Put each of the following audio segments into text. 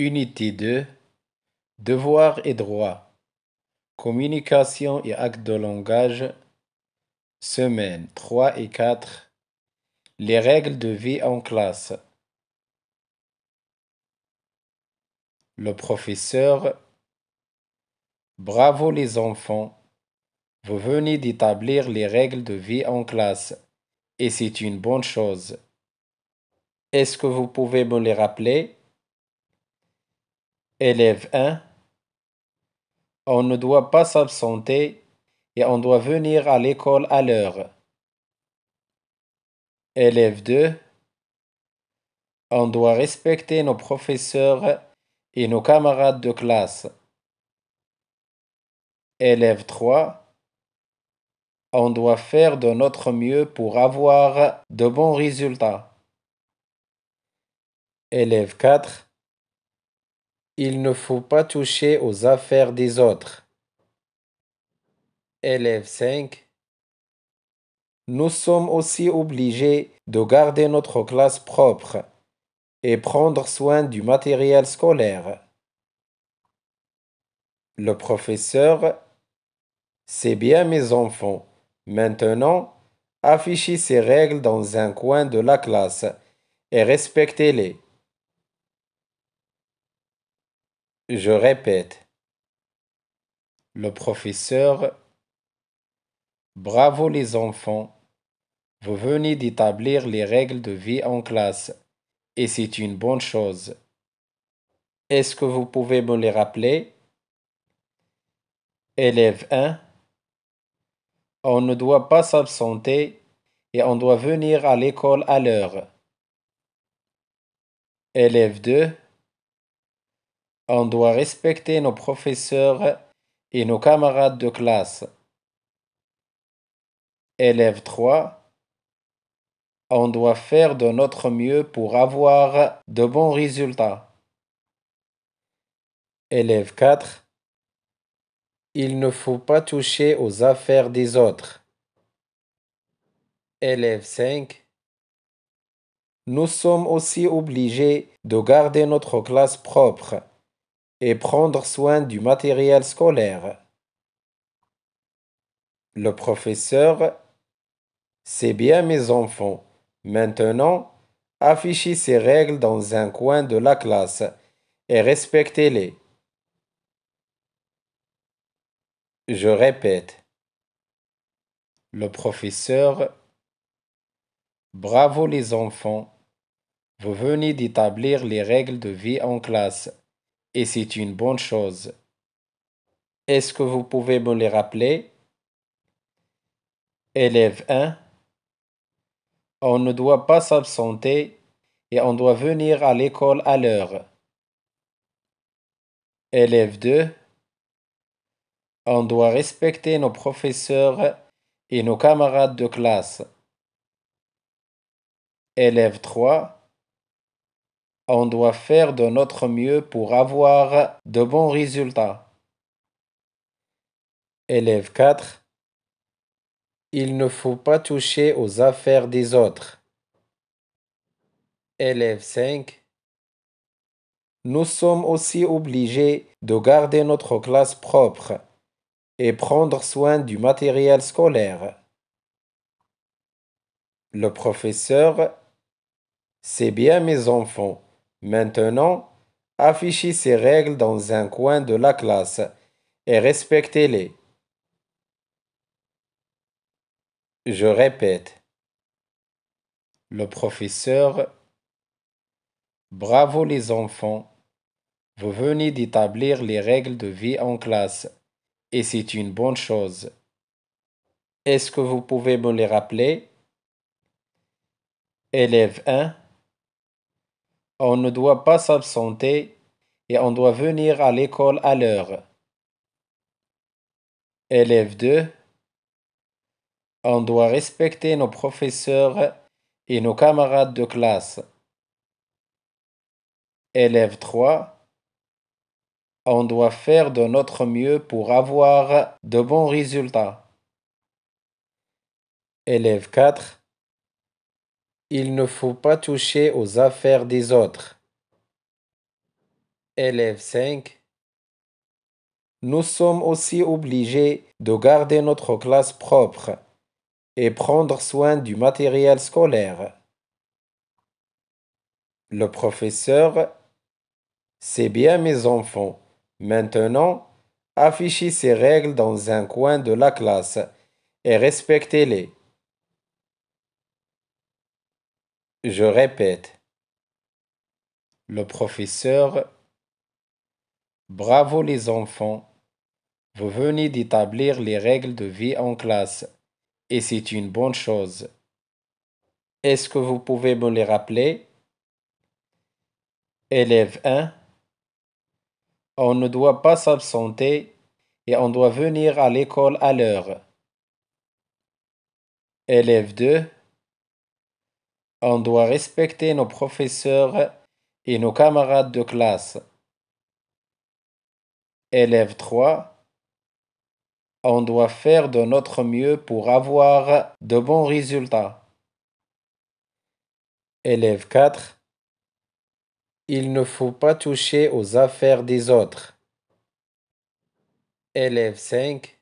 Unité 2. Devoirs et droits Communication et actes de langage. Semaine 3 et 4. Les règles de vie en classe. Le professeur. Bravo les enfants. Vous venez d'établir les règles de vie en classe. Et c'est une bonne chose. Est-ce que vous pouvez me les rappeler Élève 1. On ne doit pas s'absenter et on doit venir à l'école à l'heure. Élève 2. On doit respecter nos professeurs et nos camarades de classe. Élève 3. On doit faire de notre mieux pour avoir de bons résultats. Élève 4 il ne faut pas toucher aux affaires des autres. Élève 5. Nous sommes aussi obligés de garder notre classe propre et prendre soin du matériel scolaire. Le professeur, c'est bien mes enfants. Maintenant, affichez ces règles dans un coin de la classe et respectez-les. Je répète, le professeur, bravo les enfants, vous venez d'établir les règles de vie en classe et c'est une bonne chose. Est-ce que vous pouvez me les rappeler Élève 1, on ne doit pas s'absenter et on doit venir à l'école à l'heure. Élève 2, on doit respecter nos professeurs et nos camarades de classe. Élève 3. On doit faire de notre mieux pour avoir de bons résultats. Élève 4. Il ne faut pas toucher aux affaires des autres. Élève 5. Nous sommes aussi obligés de garder notre classe propre et prendre soin du matériel scolaire. Le professeur, c'est bien mes enfants. Maintenant, affichez ces règles dans un coin de la classe et respectez-les. Je répète. Le professeur, bravo les enfants, vous venez d'établir les règles de vie en classe et c'est une bonne chose. Est-ce que vous pouvez me les rappeler Élève 1. On ne doit pas s'absenter et on doit venir à l'école à l'heure. Élève 2. On doit respecter nos professeurs et nos camarades de classe. Élève 3 on doit faire de notre mieux pour avoir de bons résultats. Élève 4. Il ne faut pas toucher aux affaires des autres. Élève 5. Nous sommes aussi obligés de garder notre classe propre et prendre soin du matériel scolaire. Le professeur, c'est bien mes enfants. Maintenant, affichez ces règles dans un coin de la classe et respectez-les. Je répète. Le professeur Bravo les enfants. Vous venez d'établir les règles de vie en classe et c'est une bonne chose. Est-ce que vous pouvez me les rappeler Élève 1 on ne doit pas s'absenter et on doit venir à l'école à l'heure. Élève 2. On doit respecter nos professeurs et nos camarades de classe. Élève 3. On doit faire de notre mieux pour avoir de bons résultats. Élève 4. Il ne faut pas toucher aux affaires des autres. Élève 5. Nous sommes aussi obligés de garder notre classe propre et prendre soin du matériel scolaire. Le professeur, c'est bien mes enfants. Maintenant, affichez ces règles dans un coin de la classe et respectez-les. Je répète, le professeur, bravo les enfants, vous venez d'établir les règles de vie en classe et c'est une bonne chose. Est-ce que vous pouvez me les rappeler Élève 1, on ne doit pas s'absenter et on doit venir à l'école à l'heure. Élève 2, on doit respecter nos professeurs et nos camarades de classe. Élève 3. On doit faire de notre mieux pour avoir de bons résultats. Élève 4. Il ne faut pas toucher aux affaires des autres. Élève 5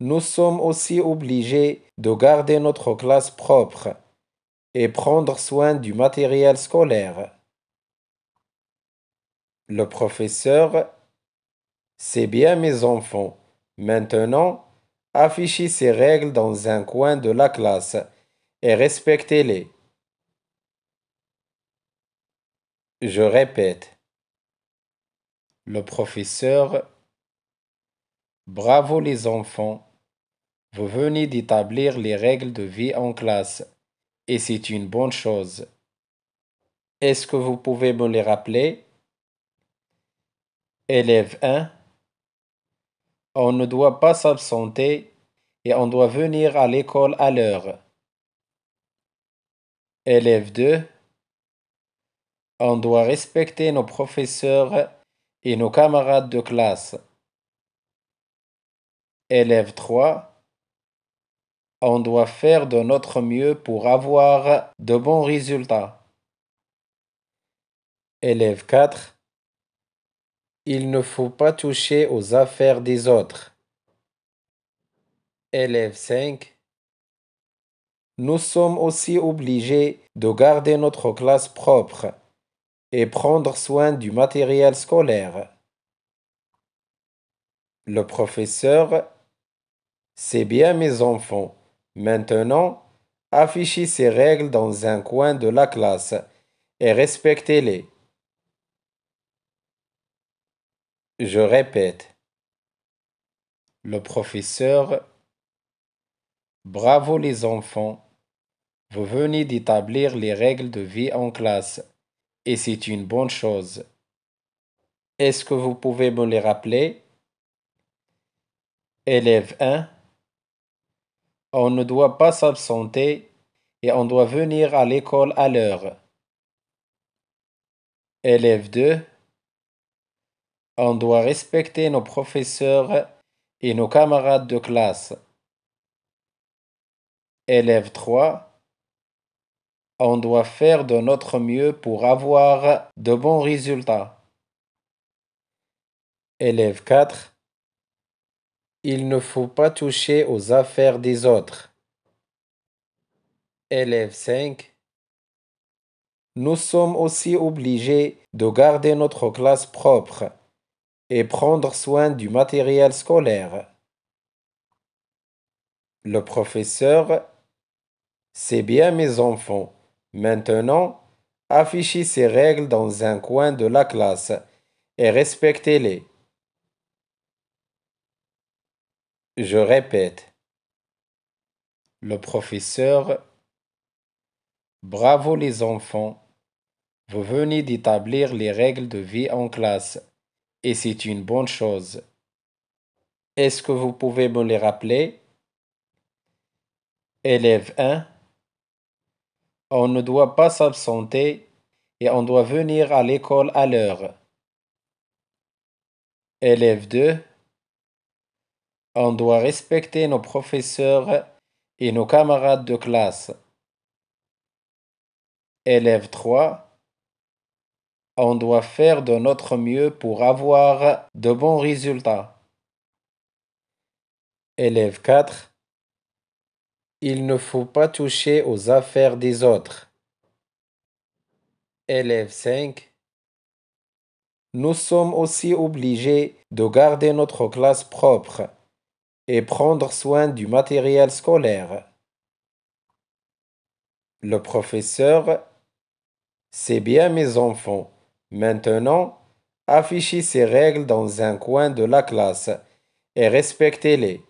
nous sommes aussi obligés de garder notre classe propre et prendre soin du matériel scolaire. Le professeur, c'est bien mes enfants. Maintenant, affichez ces règles dans un coin de la classe et respectez-les. Je répète. Le professeur, bravo les enfants, vous venez d'établir les règles de vie en classe et c'est une bonne chose. Est-ce que vous pouvez me les rappeler Élève 1. On ne doit pas s'absenter et on doit venir à l'école à l'heure. Élève 2. On doit respecter nos professeurs et nos camarades de classe. Élève 3 on doit faire de notre mieux pour avoir de bons résultats. Élève 4. Il ne faut pas toucher aux affaires des autres. Élève 5. Nous sommes aussi obligés de garder notre classe propre et prendre soin du matériel scolaire. Le professeur, c'est bien mes enfants. Maintenant, affichez ces règles dans un coin de la classe et respectez-les. Je répète. Le professeur Bravo les enfants, vous venez d'établir les règles de vie en classe et c'est une bonne chose. Est-ce que vous pouvez me les rappeler Élève 1 on ne doit pas s'absenter et on doit venir à l'école à l'heure. Élève 2. On doit respecter nos professeurs et nos camarades de classe. Élève 3. On doit faire de notre mieux pour avoir de bons résultats. Élève 4. Il ne faut pas toucher aux affaires des autres. Élève 5. Nous sommes aussi obligés de garder notre classe propre et prendre soin du matériel scolaire. Le professeur, c'est bien mes enfants. Maintenant, affichez ces règles dans un coin de la classe et respectez-les. Je répète, le professeur, bravo les enfants, vous venez d'établir les règles de vie en classe et c'est une bonne chose. Est-ce que vous pouvez me les rappeler Élève 1, on ne doit pas s'absenter et on doit venir à l'école à l'heure. Élève 2, on doit respecter nos professeurs et nos camarades de classe. Élève 3. On doit faire de notre mieux pour avoir de bons résultats. Élève 4. Il ne faut pas toucher aux affaires des autres. Élève 5. Nous sommes aussi obligés de garder notre classe propre et prendre soin du matériel scolaire. Le professeur, c'est bien mes enfants. Maintenant, affichez ces règles dans un coin de la classe et respectez-les.